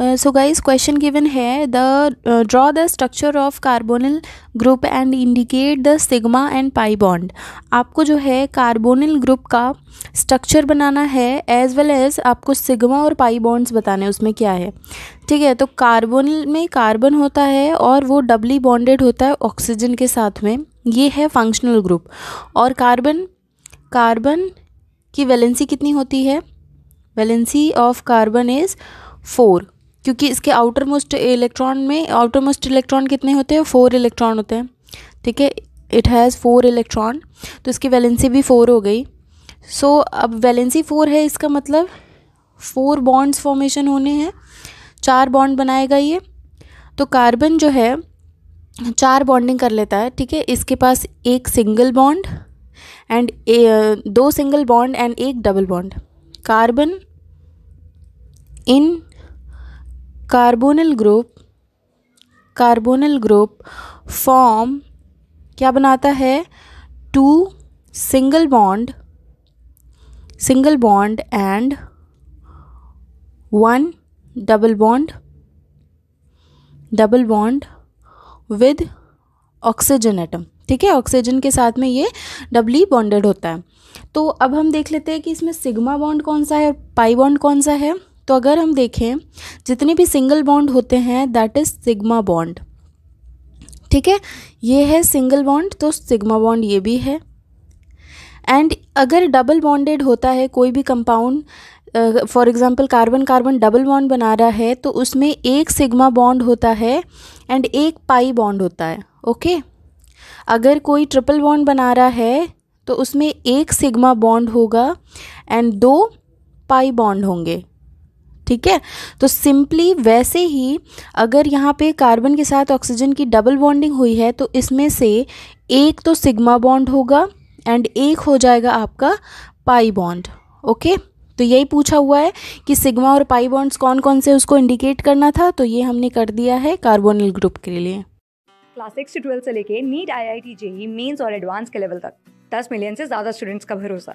सो guys question given है the draw the structure of carbonyl group and indicate the sigma and pi bond आपको जो है carbonyl group का structure बनाना है एज वेल एज आपको सिग्मा और पाई बॉन्ड्स बताने उसमें क्या है ठीक है तो कार्बोनिल में कार्बन होता है और वो डबली बॉन्डेड होता है ऑक्सीजन के साथ में ये है फंक्शनल ग्रुप और कार्बन कार्बन की वैलेंसी कितनी होती है valency of carbon is four क्योंकि इसके आउटर मोस्ट इलेक्ट्रॉन में आउटर मोस्ट इलेक्ट्रॉन कितने होते हैं फोर इलेक्ट्रॉन होते हैं ठीक है इट हैज़ फोर इलेक्ट्रॉन तो इसकी वैलेंसी भी फोर हो गई सो so, अब वैलेंसी फोर है इसका मतलब फोर बॉन्ड्स फॉर्मेशन होने हैं चार बॉन्ड बनाएगा ये तो कार्बन जो है चार बॉन्डिंग कर लेता है ठीक है इसके पास एक सिंगल बॉन्ड एंड दो सिंगल बॉन्ड एंड एक double bond carbon in carbonyl group carbonyl group form क्या बनाता है two single bond single bond and one double bond double bond with oxygen atom ठीक है ऑक्सीजन के साथ में ये डबली बॉन्डेड होता है तो अब हम देख लेते हैं कि इसमें सिग्मा बॉन्ड कौन सा है और पाई बॉन्ड कौन सा है तो अगर हम देखें जितने भी सिंगल बॉन्ड होते हैं दैट इज़ सिग्मा बॉन्ड ठीक है ये है सिंगल बॉन्ड तो सिग्मा बॉन्ड ये भी है एंड अगर डबल बॉन्डेड होता है कोई भी compound for example carbon carbon double bond बना रहा है तो उसमें एक सिग्मा बॉन्ड होता है एंड एक पाई बॉन्ड होता है ओके okay? अगर कोई ट्रिपल बॉन्ड बना रहा है तो उसमें एक सिग्मा बॉन्ड होगा एंड दो पाई बॉन्ड होंगे ठीक है तो सिंपली वैसे ही अगर यहाँ पे कार्बन के साथ ऑक्सीजन की डबल बॉन्डिंग हुई है तो इसमें से एक तो सिग्मा बॉन्ड होगा एंड एक हो जाएगा आपका पाई बॉन्ड ओके तो यही पूछा हुआ है कि सिग्मा और पाई बॉन्ड्स कौन कौन से उसको इंडिकेट करना था तो ये हमने कर दिया है कार्बोनिल ग्रुप के लिए क्लास सिक्स से ट्वेल्थ से लेके NEET I I T JEE mains और एडवांस के लेवल तक दस मिलियन से ज़्यादा स्टूडेंट्स का भरोसा